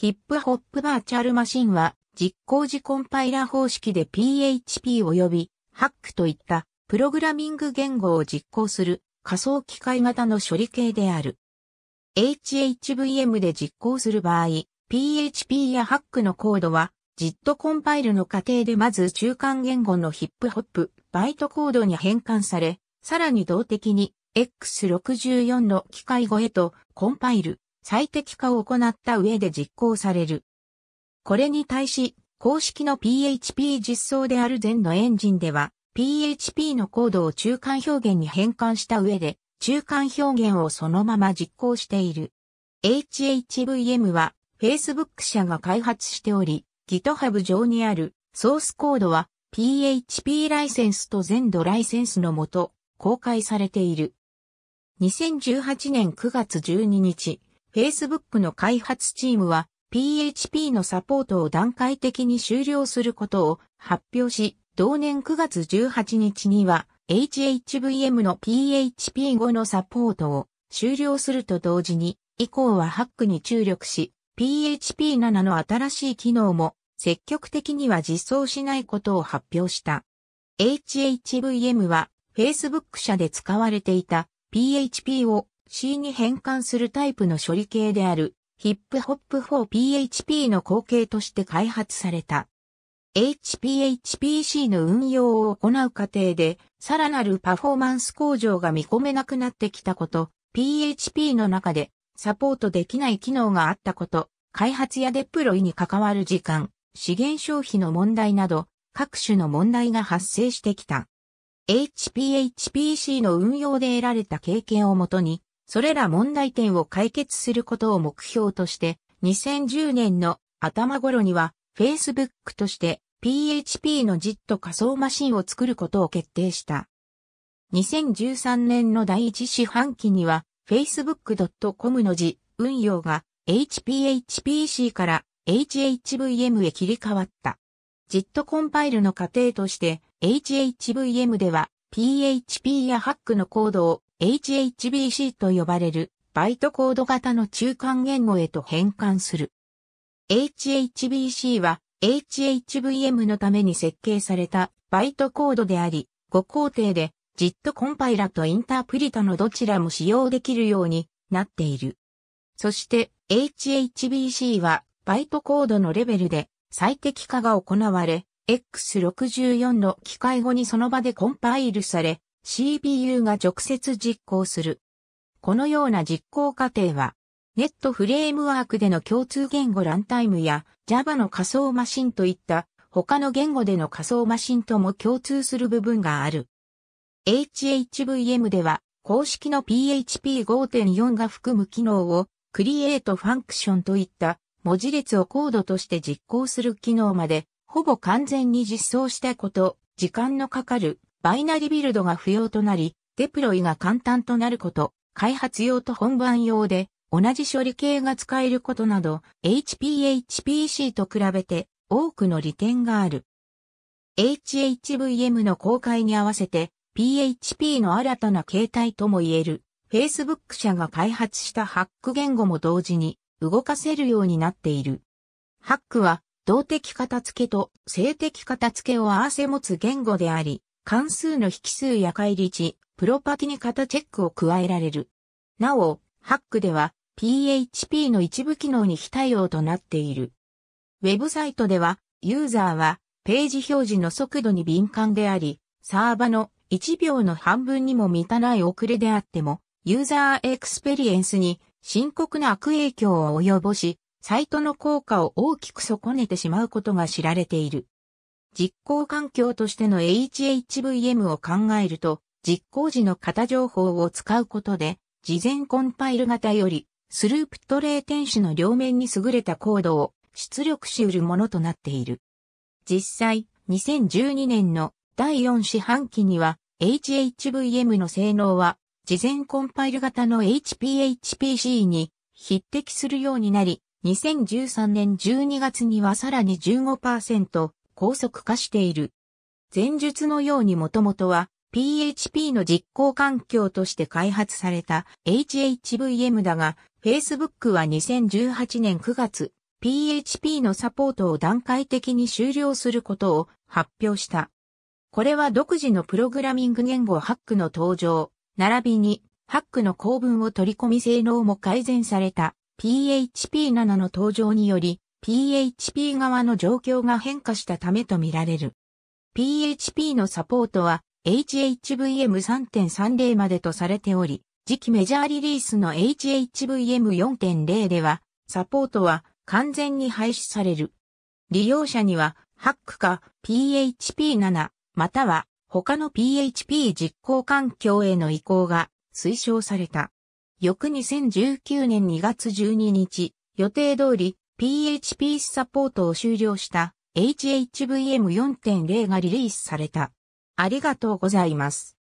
ヒップホップバーチャルマシンは実行時コンパイラ方式で PHP 及び Hack といったプログラミング言語を実行する仮想機械型の処理系である。HHVM で実行する場合、PHP や Hack のコードは JIT コンパイルの過程でまず中間言語のヒップホップバイトコードに変換され、さらに動的に X64 の機械語へとコンパイル、最適化を行った上で実行される。これに対し、公式の PHP 実装である全のエンジンでは、PHP のコードを中間表現に変換した上で、中間表現をそのまま実行している。HHVM は Facebook 社が開発しており、GitHub 上にあるソースコードは PHP ライセンスと全土ライセンスのもと公開されている。2018年9月12日、Facebook の開発チームは PHP のサポートを段階的に終了することを発表し、同年9月18日には HHVM の PHP 後のサポートを終了すると同時に、以降はハックに注力し、PHP7 の新しい機能も積極的には実装しないことを発表した。HHVM は Facebook 社で使われていた PHP を C に変換するタイプの処理系である、ヒップホップ 4PHP の後継として開発された。HPHPC の運用を行う過程で、さらなるパフォーマンス向上が見込めなくなってきたこと、PHP の中でサポートできない機能があったこと、開発やデプロイに関わる時間、資源消費の問題など、各種の問題が発生してきた。HPHPC の運用で得られた経験をもとに、それら問題点を解決することを目標として、2010年の頭頃には Facebook として PHP の JIT 仮想マシンを作ることを決定した。2013年の第一四半期には facebook.com の字運用が HPHPC から HHVM へ切り替わった。JIT コンパイルの過程として HHVM では PHP や Hack のコードを HHBC と呼ばれるバイトコード型の中間言語へと変換する。HHBC は HHVM のために設計されたバイトコードであり、5工程で JIT コンパイラとインタープリタのどちらも使用できるようになっている。そして HHBC はバイトコードのレベルで最適化が行われ、X64 の機械後にその場でコンパイルされ、CPU が直接実行する。このような実行過程は、ネットフレームワークでの共通言語ランタイムや Java の仮想マシンといった他の言語での仮想マシンとも共通する部分がある。HHVM では公式の PHP 5.4が含む機能を Create Function といった文字列をコードとして実行する機能までほぼ完全に実装したこと、時間のかかるバイナリビルドが不要となり、デプロイが簡単となること、開発用と本番用で同じ処理系が使えることなど、HPHPC と比べて多くの利点がある。HHVM の公開に合わせて PHP の新たな形態とも言える Facebook 社が開発したハック言語も同時に動かせるようになっている。ハックは動的片付けと性的片付けを合わせ持つ言語であり、関数の引数や乖離値、プロパティに型チェックを加えられる。なお、ハックでは PHP の一部機能に非対応となっている。ウェブサイトでは、ユーザーはページ表示の速度に敏感であり、サーバの1秒の半分にも満たない遅れであっても、ユーザーエクスペリエンスに深刻な悪影響を及ぼし、サイトの効果を大きく損ねてしまうことが知られている。実行環境としての HHVM を考えると、実行時の型情報を使うことで、事前コンパイル型より、スループトレー天使の両面に優れたコードを出力し得るものとなっている。実際、2012年の第4四半期には、HHVM の性能は、事前コンパイル型の HPHPC に匹敵するようになり、2013年12月にはさらに15%高速化している。前述のようにもともとは PHP の実行環境として開発された HHVM だが、Facebook は2018年9月、PHP のサポートを段階的に終了することを発表した。これは独自のプログラミング言語ハックの登場、並びにハックの構文を取り込み性能も改善された PHP7 の登場により、PHP 側の状況が変化したためとみられる。PHP のサポートは HHVM3.30 までとされており、次期メジャーリリースの HHVM4.0 では、サポートは完全に廃止される。利用者には、ハックか PHP7 または他の PHP 実行環境への移行が推奨された。翌2019年2月12日、予定通り PHP サポートを終了した HHVM4.0 がリリースされた。ありがとうございます。